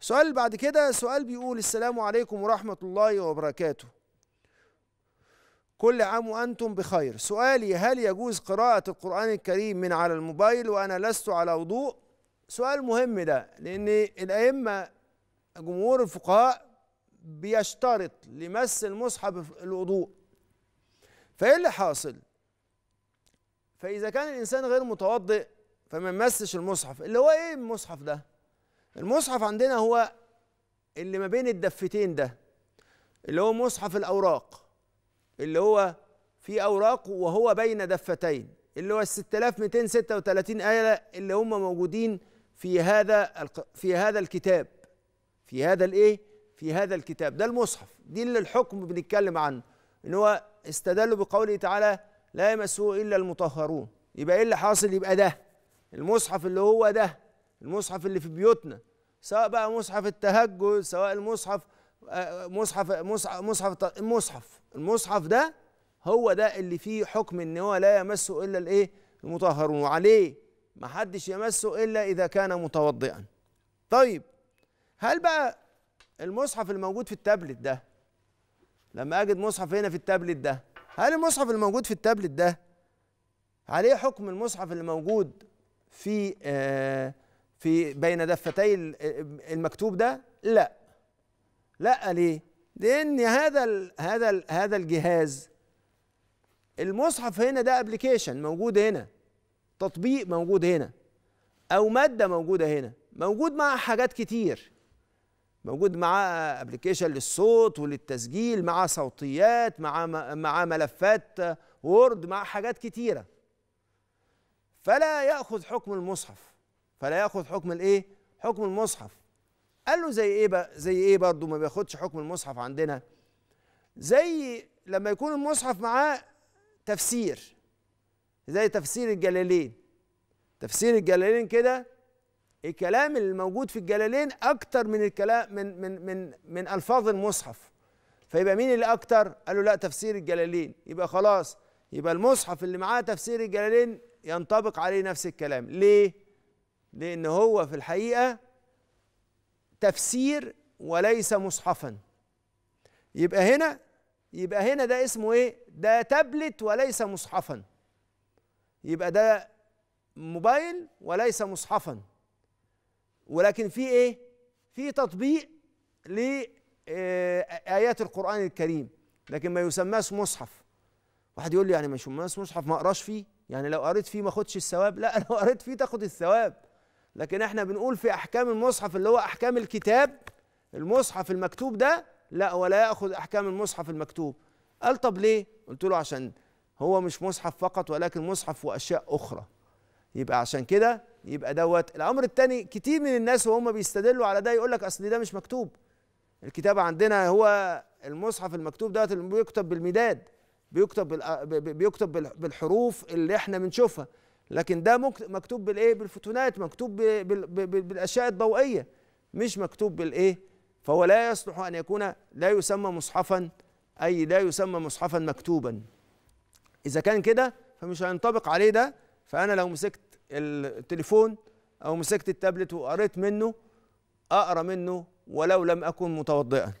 سؤال بعد كده سؤال بيقول السلام عليكم ورحمة الله وبركاته كل عام وأنتم بخير سؤالي هل يجوز قراءة القرآن الكريم من على الموبايل وأنا لست على وضوء سؤال مهم ده لأن الأئمة جمهور الفقهاء بيشترط لمس المصحف الوضوء فإيه اللي حاصل فإذا كان الإنسان غير متوضئ فما مسش المصحف اللي هو إيه المصحف ده المصحف عندنا هو اللي ما بين الدفتين ده اللي هو مصحف الأوراق اللي هو في أوراق وهو بين دفتين اللي هو ال 6236 آية اللي هم موجودين في هذا في هذا الكتاب في هذا الايه؟ في هذا الكتاب ده المصحف دي اللي الحكم بنتكلم عنه ان هو استدلوا بقوله تعالى لا يمسوه الا المطهرون يبقى ايه اللي حاصل يبقى ده المصحف اللي هو ده المصحف اللي في بيوتنا سواء بقى مصحف التهجد سواء المصحف آه، مصحف مصحف مصحف المصحف المصحف ده هو ده اللي فيه حكم ان هو لا يمسه الا الايه المطهرون وعليه ما حدش يمسه الا اذا كان متوضئا طيب هل بقى المصحف الموجود في التابلت ده لما اجد مصحف هنا في التابلت ده هل المصحف الموجود في التابلت ده عليه حكم المصحف اللي موجود في آه في بين دفتي المكتوب ده لا لا ليه لان هذا الـ هذا الـ هذا الجهاز المصحف هنا ده ابلكيشن موجود هنا تطبيق موجود هنا او ماده موجوده هنا موجود مع حاجات كتير موجود مع ابلكيشن للصوت وللتسجيل مع صوتيات مع مع ملفات وورد مع حاجات كتيره فلا ياخذ حكم المصحف فلا ياخذ حكم الايه حكم المصحف قال له زي ايه بقى زي ايه برضه ما بياخدش حكم المصحف عندنا زي لما يكون المصحف معاه تفسير زي تفسير الجلالين تفسير الجلالين كده الكلام اللي موجود في الجلالين اكتر من الكلام من من من من الفاظ المصحف فيبقى مين اللي اكتر قال له لا تفسير الجلالين يبقى خلاص يبقى المصحف اللي معاه تفسير الجلالين ينطبق عليه نفس الكلام ليه لأن هو في الحقيقة تفسير وليس مصحفا يبقى هنا يبقى هنا ده اسمه ايه؟ ده تابلت وليس مصحفا يبقى ده موبايل وليس مصحفا ولكن في ايه؟ في تطبيق لآيات آه، القرآن الكريم لكن ما يسماش مصحف واحد يقول لي يعني ما يسماش مصحف ما اقراش فيه يعني لو قريت فيه ما اخدش الثواب لا لو قريت فيه تاخد الثواب لكن احنا بنقول في احكام المصحف اللي هو احكام الكتاب المصحف المكتوب ده لا ولا ياخذ احكام المصحف المكتوب قال طب ليه قلت له عشان هو مش مصحف فقط ولكن مصحف واشياء اخرى يبقى عشان كده يبقى دوت الامر الثاني كتير من الناس وهم بيستدلوا على ده يقول لك اصل ده مش مكتوب الكتاب عندنا هو المصحف المكتوب دوت اللي بيكتب بالمداد بيكتب بيكتب بالحروف اللي احنا بنشوفها لكن ده مكتوب بالايه بالفوتونات مكتوب بالاشعه الضوئيه مش مكتوب بالايه فهو لا يصلح ان يكون لا يسمى مصحفا اي لا يسمى مصحفا مكتوبا اذا كان كده فمش هينطبق عليه ده فانا لو مسكت التليفون او مسكت التابلت وقريت منه اقرا منه ولو لم اكن متوضئا